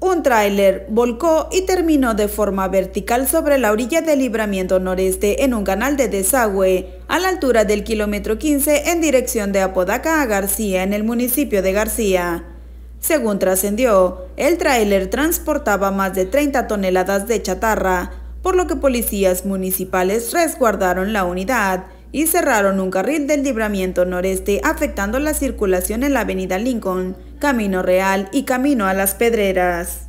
Un tráiler volcó y terminó de forma vertical sobre la orilla del libramiento noreste en un canal de desagüe, a la altura del kilómetro 15 en dirección de Apodaca a García en el municipio de García. Según trascendió, el tráiler transportaba más de 30 toneladas de chatarra, por lo que policías municipales resguardaron la unidad y cerraron un carril del libramiento noreste afectando la circulación en la avenida Lincoln Camino Real y Camino a las Pedreras.